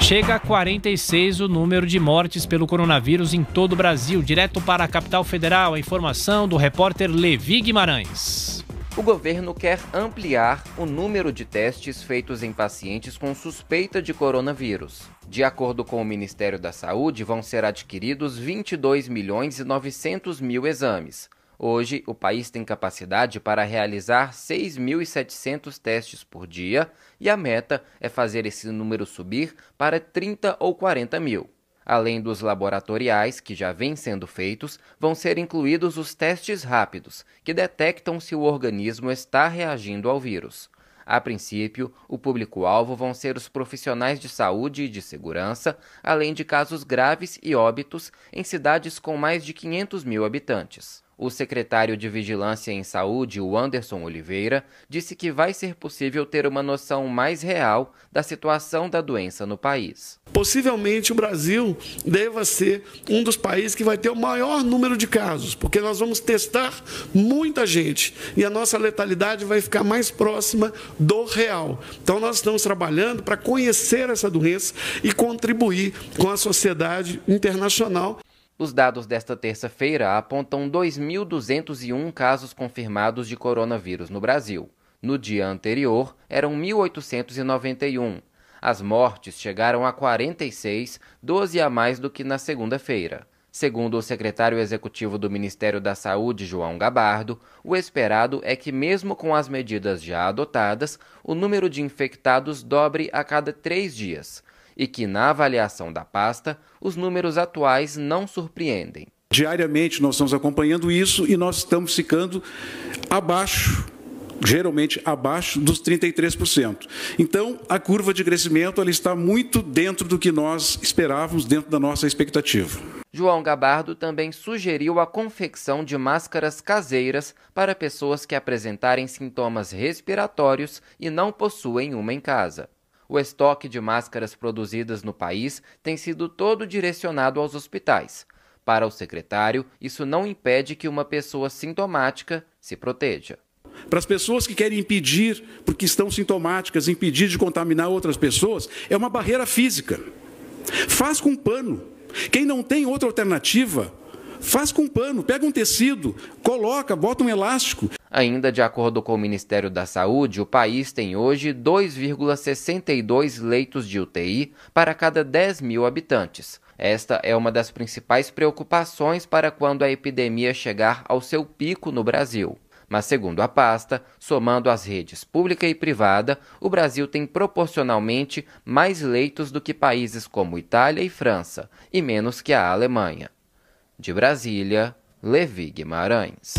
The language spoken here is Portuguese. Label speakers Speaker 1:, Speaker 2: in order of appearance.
Speaker 1: Chega a 46 o número de mortes pelo coronavírus em todo o Brasil. Direto para a capital federal, a informação do repórter Levi Guimarães.
Speaker 2: O governo quer ampliar o número de testes feitos em pacientes com suspeita de coronavírus. De acordo com o Ministério da Saúde, vão ser adquiridos 22 milhões e 900 mil exames, Hoje, o país tem capacidade para realizar 6.700 testes por dia e a meta é fazer esse número subir para 30 ou 40 mil. Além dos laboratoriais, que já vêm sendo feitos, vão ser incluídos os testes rápidos, que detectam se o organismo está reagindo ao vírus. A princípio, o público-alvo vão ser os profissionais de saúde e de segurança, além de casos graves e óbitos em cidades com mais de 500 mil habitantes. O secretário de Vigilância em Saúde, o Anderson Oliveira, disse que vai ser possível ter uma noção mais real da situação da doença no país.
Speaker 1: Possivelmente o Brasil deva ser um dos países que vai ter o maior número de casos, porque nós vamos testar muita gente e a nossa letalidade vai ficar mais próxima do real. Então nós estamos trabalhando para conhecer essa
Speaker 2: doença e contribuir com a sociedade internacional. Os dados desta terça-feira apontam 2.201 casos confirmados de coronavírus no Brasil. No dia anterior, eram 1.891. As mortes chegaram a 46, 12 a mais do que na segunda-feira. Segundo o secretário executivo do Ministério da Saúde, João Gabardo, o esperado é que, mesmo com as medidas já adotadas, o número de infectados dobre a cada três dias e que, na avaliação da pasta, os números atuais não surpreendem.
Speaker 3: Diariamente nós estamos acompanhando isso e nós estamos ficando abaixo geralmente abaixo dos 33%. Então, a curva de crescimento ela está muito dentro do que nós esperávamos, dentro da nossa expectativa.
Speaker 2: João Gabardo também sugeriu a confecção de máscaras caseiras para pessoas que apresentarem sintomas respiratórios e não possuem uma em casa o estoque de máscaras produzidas no país tem sido todo direcionado aos hospitais. Para o secretário, isso não impede que uma pessoa sintomática se proteja. Para as
Speaker 3: pessoas que querem impedir, porque estão sintomáticas, impedir de contaminar outras pessoas, é uma barreira física. Faz com um pano. Quem não tem outra alternativa,
Speaker 2: faz com um pano, pega um tecido, coloca, bota um elástico. Ainda de acordo com o Ministério da Saúde, o país tem hoje 2,62 leitos de UTI para cada 10 mil habitantes. Esta é uma das principais preocupações para quando a epidemia chegar ao seu pico no Brasil. Mas, segundo a pasta, somando as redes pública e privada, o Brasil tem proporcionalmente mais leitos do que países como Itália e França, e menos que a Alemanha. De Brasília, Levi Guimarães.